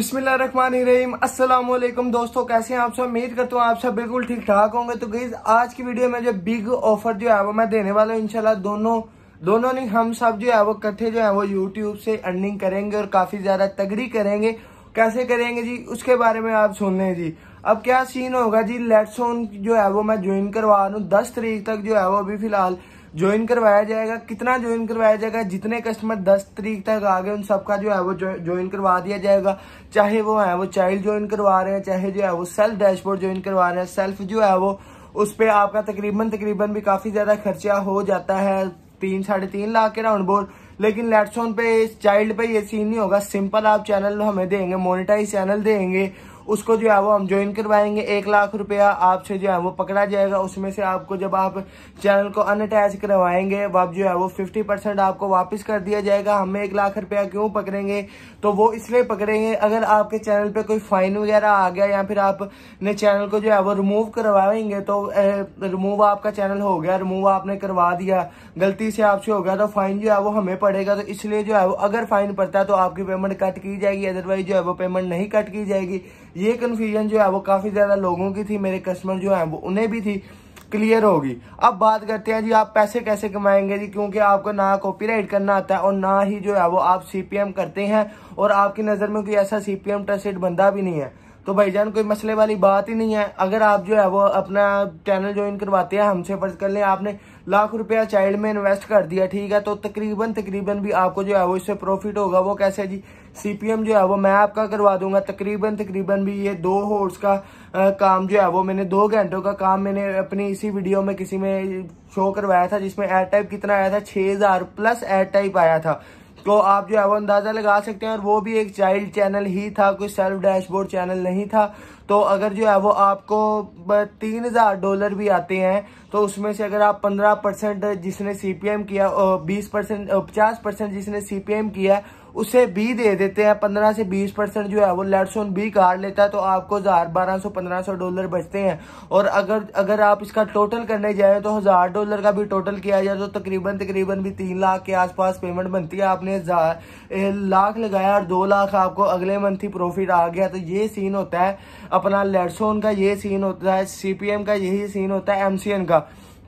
बिस्मिल्लाम असलम दोस्तों कैसे हैं आप सब उम्मीद करता हूँ आप सब बिल्कुल ठीक ठाक होंगे तो गई आज की वीडियो में जो बिग ऑफर जो है वो मैं देने वाला हूँ इनशाला दोनों दोनों नहीं हम सब जो है वो इकट्ठे जो है वो यूट्यूब से अर्निंग करेंगे और काफी ज्यादा तगड़ी करेंगे कैसे करेंगे जी उसके बारे में आप सुन लें जी अब क्या सीन होगा जी लेट्स ऑन जो है वो मैं ज्वाइन करवा रहा हूँ दस तारीख तक जो है वो अभी फिलहाल ज्वाइन करवाया जाएगा कितना ज्वाइन करवाया जाएगा जितने कस्टमर दस तारीख तक आ गए उन सबका जो है वो ज्वाइन करवा दिया जाएगा चाहे वो है वो चाइल्ड ज्वाइन करवा रहे हैं चाहे जो है वो सेल्फ डैशबोर्ड ज्वाइन करवा रहे हैं सेल्फ जो है वो उस पर आपका तकरीबन तकरीबन भी काफ़ी ज़्यादा खर्चा हो जाता है तीन साढ़े तीन लाख के राउंड बोर्ड लेकिन लेट्सोन पे चाइल्ड पे ये सीन नहीं होगा सिंपल आप चैनल हमें देंगे मोनिटाइज चैनल देंगे उसको जो है वो हम ज्वाइन करवाएंगे एक लाख रुपया आपसे जो है वो पकड़ा जाएगा उसमें से आपको जब आप चैनल को अनअटैच करवाएंगे अब जो है वो फिफ्टी परसेंट आपको वापस कर दिया जाएगा हमें एक लाख रुपया क्यों पकड़ेंगे तो वो इसलिए पकड़ेंगे अगर आपके चैनल पर कोई फाइन वगैरह आ गया या फिर आपने चैनल को जो है वो रिमूव करवाएंगे तो रिमूव आपका चैनल हो गया रिमूव आपने करवा दिया गलती से आपसे हो गया तो फाइन जो है वो हमें पड़ेगा तो इसलिए जो है वो अगर फाइन पड़ता है तो आपकी पेमेंट कट की जाएगी अदरवाइज जो है वो पेमेंट नहीं कट की जाएगी ये कन्फ्यूजन जो है वो काफ़ी ज़्यादा लोगों की थी मेरे कस्टमर जो है वो उन्हें भी थी क्लियर होगी अब बात करते हैं जी आप पैसे कैसे कमाएंगे जी क्योंकि आपको ना कॉपीराइट करना आता है और ना ही जो है वो आप सीपीएम करते हैं और आपकी नज़र में कोई ऐसा सीपीएम ट्रस्टेड बंदा भी नहीं है तो भाईजान कोई मसले वाली बात ही नहीं है अगर आप जो है वो अपना चैनल ज्वाइन करवाते हैं हमसे फर्ज कर ले आपने लाख रुपया चाइल्ड में इन्वेस्ट कर दिया ठीक है तो तकरीबन तकरीबन भी आपको जो है वो इससे प्रॉफिट होगा वो कैसे जी सीपीएम जो है वो मैं आपका करवा दूंगा तकरीबन तकरीबन भी ये दो होर्स का आ, काम जो है वो मैंने दो घंटों का काम मैंने अपनी इसी वीडियो में किसी में शो करवाया था जिसमें एड टाइप कितना आया था छह हज़ार प्लस एड टाइप आया था तो आप जो है वो अंदाज़ा लगा सकते हैं और वो भी एक चाइल्ड चैनल ही था कोई सेल्फ डैशबोर्ड चैनल नहीं था तो अगर जो है वो आपको तीन हज़ार डॉलर भी आते हैं तो उसमें से अगर आप पंद्रह परसेंट जिसने सीपीएम किया बीस परसेंट पचास परसेंट जिसने सीपीएम किया उसे भी दे देते हैं पंद्रह से बीस परसेंट जो है वो लेट्स ऑन भी काट लेता है तो आपको हजार बारह सौ पंद्रह सौ डॉलर बचते हैं और अगर अगर आप इसका टोटल करने जाए तो हजार डॉलर का भी टोटल किया जाए तो तकरीबन तकरीबन भी तीन लाख के आसपास पेमेंट बनती है आपने लाख लगाया और दो लाख आपको अगले मंथ ही प्रॉफिट आ गया तो ये सीन होता है अपना लेट्सोन का ये सीन होता है सीपीएम का यही सीन होता है एमसीएन का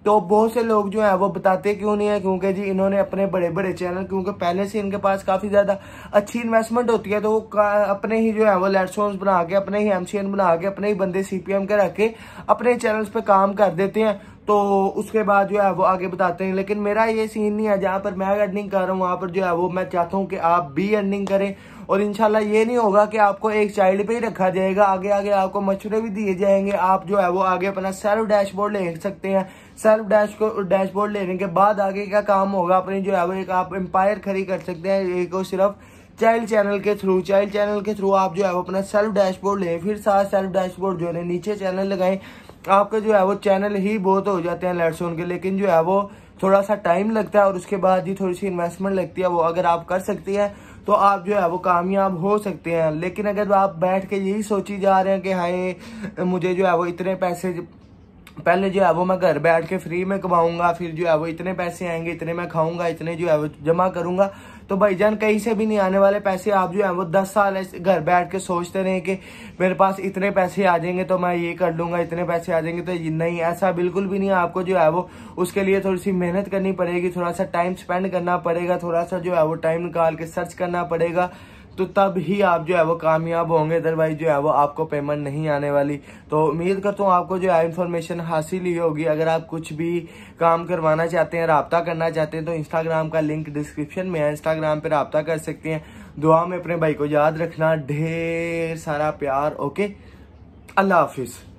तो बहुत से लोग जो है वो बताते क्यों नहीं है क्योंकि जी इन्होंने अपने बड़े बड़े चैनल क्योंकि पहले से इनके पास काफ़ी ज़्यादा अच्छी इन्वेस्टमेंट होती है तो वो अपने ही जो है वो लेटसोन्स बना के अपने ही एमसीएन बना के अपने ही बंदे सीपीएम के रख के अपने चैनल्स पर काम कर देते हैं तो उसके बाद जो है वो आगे बताते हैं लेकिन मेरा ये सीन नहीं है जहाँ पर मैं अर्निंग कर रहा हूँ वहाँ पर जो है वो मैं चाहता हूँ कि आप भी अर्निंग करें और इनशाला ये नहीं होगा कि आपको एक चाइल्ड पे ही रखा जाएगा आगे आगे आपको मशवरे भी दिए जाएंगे आप जो है वो आगे अपना सेल्फ डैशबोर्ड ले सकते हैं सेल्फ डैश को डैशबोर्ड लेने के बाद आगे क्या काम होगा अपनी जो है वो एक आप एम्पायर खड़ी कर सकते हैं एक सिर्फ चाइल्ड चैनल के थ्रू चाइल्ड चैनल के थ्रू आप जो है वो अपना सेल्फ डैशबोर्ड लें फिर साथ सेल्फ डैशबोर्ड जो है नीचे चैनल लगाएं आपका जो है वो चैनल ही बहुत हो जाते हैं लेट्सोन के लेकिन जो है वो थोड़ा सा टाइम लगता है और उसके बाद ही थोड़ी सी इन्वेस्टमेंट लगती है वो अगर आप कर सकती हैं तो आप जो है वो कामयाब हो सकते हैं लेकिन अगर आप बैठ के यही सोची जा रहे हैं कि हाय मुझे जो है वो इतने पैसे पहले जो है वो मैं घर बैठ के फ्री में कमाऊंगा फिर जो है वो इतने पैसे आएंगे इतने मैं खाऊंगा इतने जो है वो जमा करूंगा तो भाई जान कहीं से भी नहीं आने वाले पैसे आप जो है वो दस साल घर बैठ के सोचते रहे कि मेरे पास इतने पैसे आ जाएंगे तो मैं ये कर लूंगा इतने पैसे आ जाएंगे तो नहीं ऐसा बिल्कुल भी नहीं आपको जो है वो उसके लिए थोड़ी सी मेहनत करनी पड़ेगी थोड़ा सा टाइम स्पेंड करना पड़ेगा थोड़ा सा जो है वो टाइम निकाल के सर्च करना पड़ेगा तो तब ही आप जो है वो कामयाब होंगे अदरवाइज जो है वो आपको पेमेंट नहीं आने वाली तो उम्मीद करता हूँ आपको जो है इन्फॉर्मेशन हासिल ही होगी अगर आप कुछ भी काम करवाना चाहते हैं रबता करना चाहते हैं तो इंस्टाग्राम का लिंक डिस्क्रिप्शन में है इंस्टाग्राम पर रबता कर सकते हैं दुआ में अपने भाई को याद रखना ढेर सारा प्यार ओके अल्लाह हाफिज़